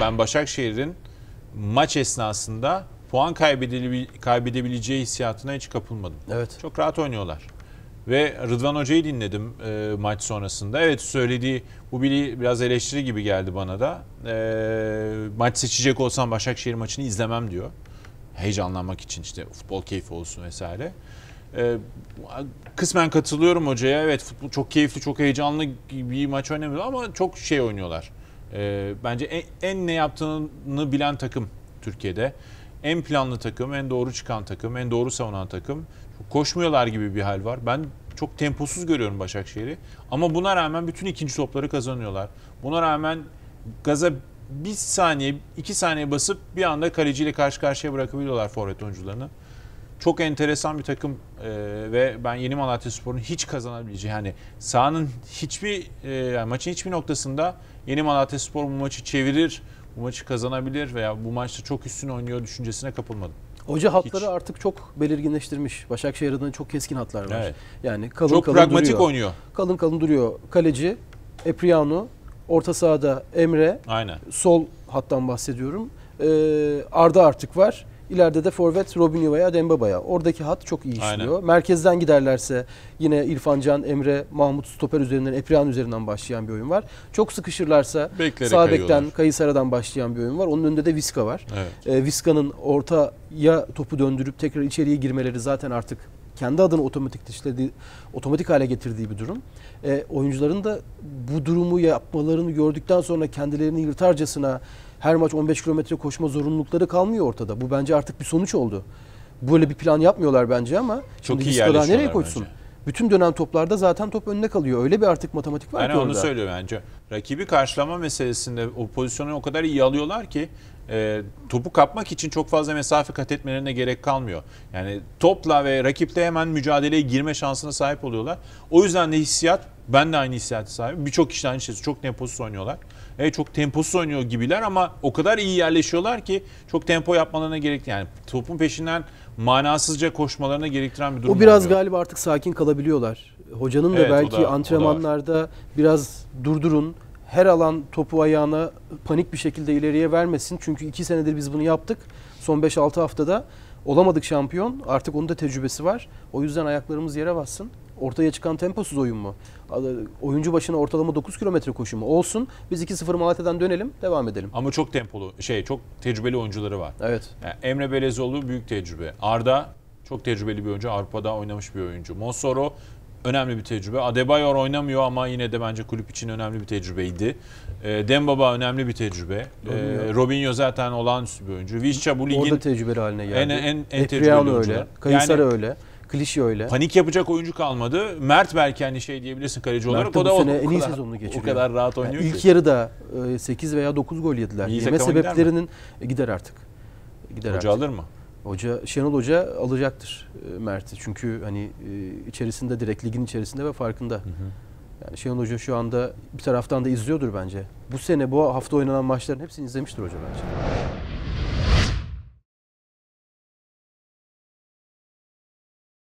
ben Başakşehir'in maç esnasında puan kaybedebileceği hissiyatına hiç kapılmadım. Evet. Çok rahat oynuyorlar. Ve Rıdvan Hoca'yı dinledim e, maç sonrasında. Evet söylediği bu biri biraz eleştiri gibi geldi bana da. E, maç seçecek olsam Başakşehir maçını izlemem diyor. Heyecanlanmak için işte futbol keyfi olsun vesaire. E, kısmen katılıyorum hocaya. Evet futbol çok keyifli, çok heyecanlı bir maç oynamıyor ama çok şey oynuyorlar. E, bence en, en ne yaptığını bilen takım Türkiye'de. En planlı takım, en doğru çıkan takım, en doğru savunan takım. Koşmuyorlar gibi bir hal var. Ben çok temposuz görüyorum Başakşehir'i. Ama buna rağmen bütün ikinci topları kazanıyorlar. Buna rağmen gaza bir saniye, iki saniye basıp bir anda kaleciyle karşı karşıya bırakabiliyorlar forvet oyuncularını çok enteresan bir takım e, ve ben yeni Malatya Spor'un hiç kazanabileceği hani sahanın hiçbir e, yani maçın hiçbir noktasında yeni Malatya Spor bu maçı çevirir, bu maçı kazanabilir veya bu maçta çok üstün oynuyor düşüncesine kapılmadım. Hoca hatları Hiç. artık çok belirginleştirmiş. Başakşehir adına çok keskin hatlar var. Evet. Yani kalın çok kalın pragmatik oynuyor. Kalın kalın duruyor. Kaleci Epriano, orta sahada Emre. Aynen. Sol hattan bahsediyorum. Ee, Arda artık var. İleride de forvet Robinho veya Dembaba'ya. Oradaki hat çok iyi işliyor. Aynen. Merkezden giderlerse yine İrfan Can, Emre, Mahmut stoper üzerinden, Eprian üzerinden başlayan bir oyun var. Çok sıkışırlarsa Beklere sağ Kayısara'dan başlayan bir oyun var. Onun önünde de Viska var. Evet. E, ee, Viska'nın ortaya topu döndürüp tekrar içeriye girmeleri zaten artık kendi adını adına otomatikleştirdiği, otomatik hale getirdiği bir durum. E, oyuncuların da bu durumu yapmalarını gördükten sonra kendilerini yırtarcasına her maç 15 kilometre koşma zorunlulukları kalmıyor ortada. Bu bence artık bir sonuç oldu. Böyle bir plan yapmıyorlar bence ama Çok şimdi iyi nereye koşsun? Bence. Bütün dönem toplarda zaten top önüne kalıyor. Öyle bir artık matematik var Aynen ki orada. onu söylüyor bence. Rakibi karşılama meselesinde o pozisyonu o kadar iyi alıyorlar ki e, topu kapmak için çok fazla mesafe kat etmelerine gerek kalmıyor. Yani topla ve rakiple hemen mücadeleye girme şansına sahip oluyorlar. O yüzden de hissiyat, ben de aynı hissiyata sahibim. Birçok kişi aynı şey, çok temposuz oynuyorlar. Evet çok temposuz oynuyor gibiler ama o kadar iyi yerleşiyorlar ki çok tempo yapmalarına gerek yani topun peşinden manasızca koşmalarına gerektiren bir durum. O biraz oluyor. galiba artık sakin kalabiliyorlar. Hocanın da evet, belki da, antrenmanlarda biraz durdurun her alan topu ayağına panik bir şekilde ileriye vermesin. Çünkü iki senedir biz bunu yaptık. Son 5-6 haftada olamadık şampiyon. Artık onun da tecrübesi var. O yüzden ayaklarımız yere bassın. Ortaya çıkan temposuz oyun mu? Oyuncu başına ortalama 9 kilometre koşu mu? Olsun. Biz 2-0 Malatya'dan dönelim, devam edelim. Ama çok tempolu, şey çok tecrübeli oyuncuları var. Evet. Yani Emre Belezoğlu büyük tecrübe. Arda çok tecrübeli bir oyuncu. Avrupa'da oynamış bir oyuncu. Mosoro önemli bir tecrübe. Adebayor oynamıyor ama yine de bence kulüp için önemli bir tecrübeydi. E, ee, Dembaba önemli bir tecrübe. E, Robinho zaten olağanüstü bir oyuncu. Vizca bu ligin... Orada tecrübeli haline geldi. En, en, en tecrübeli öyle. Kayısar yani, öyle. Klişi öyle. Panik yapacak oyuncu kalmadı. Mert belki hani şey diyebilirsin kaleci olarak. Mert o da o, o en iyi sezonunu geçiriyor. O kadar rahat oynuyor yani ilk ki. İlk yarıda 8 e, veya 9 gol yediler. İyi Yeme sebeplerinin gider, gider artık. Gider Hoca artık. alır mı? Hoca Şenol Hoca alacaktır e, Mert'i. Çünkü hani e, içerisinde direkt ligin içerisinde ve farkında. Hı hı. Yani Şenol Hoca şu anda bir taraftan da izliyordur bence. Bu sene bu hafta oynanan maçların hepsini izlemiştir hoca bence.